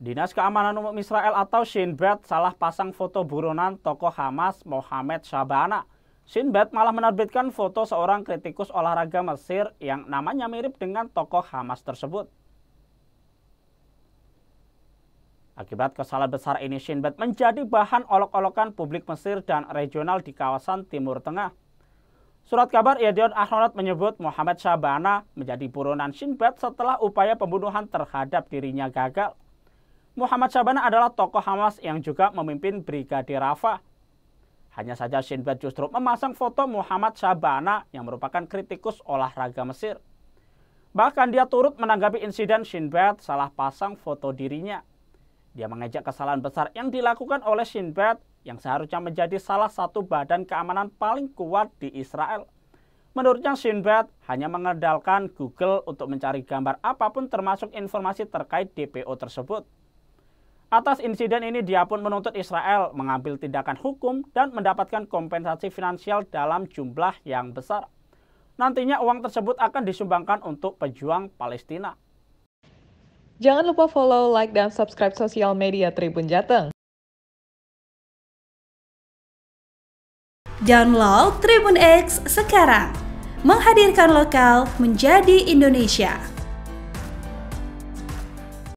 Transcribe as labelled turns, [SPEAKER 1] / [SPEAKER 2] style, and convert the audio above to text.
[SPEAKER 1] Dinas Keamanan Umum Israel atau Shin Bet salah pasang foto buronan tokoh Hamas Mohamed Shabana. Shin Bet malah menerbitkan foto seorang kritikus olahraga Mesir yang namanya mirip dengan tokoh Hamas tersebut. Akibat kesalahan besar ini Shin Bet menjadi bahan olok-olokan publik Mesir dan regional di kawasan Timur Tengah. Surat kabar Yadion Ahronat menyebut Mohamed Shabana menjadi buronan Shin Bet setelah upaya pembunuhan terhadap dirinya gagal. Muhammad Syabana adalah tokoh Hamas yang juga memimpin Brigade Rafah. Hanya saja Shin Bet justru memasang foto Muhammad Syabana yang merupakan kritikus olahraga Mesir. Bahkan dia turut menanggapi insiden Shin Bet salah pasang foto dirinya. Dia mengejak kesalahan besar yang dilakukan oleh Shin Bet yang seharusnya menjadi salah satu badan keamanan paling kuat di Israel. Menurutnya Shin Bet hanya mengandalkan Google untuk mencari gambar apapun termasuk informasi terkait DPO tersebut. Atas insiden ini dia pun menuntut Israel mengambil tindakan hukum dan mendapatkan kompensasi finansial dalam jumlah yang besar. Nantinya uang tersebut akan disumbangkan untuk pejuang Palestina.
[SPEAKER 2] Jangan lupa follow, like, dan subscribe sosial media Tribun Jateng. Download Tribun X sekarang. Menghadirkan lokal menjadi Indonesia.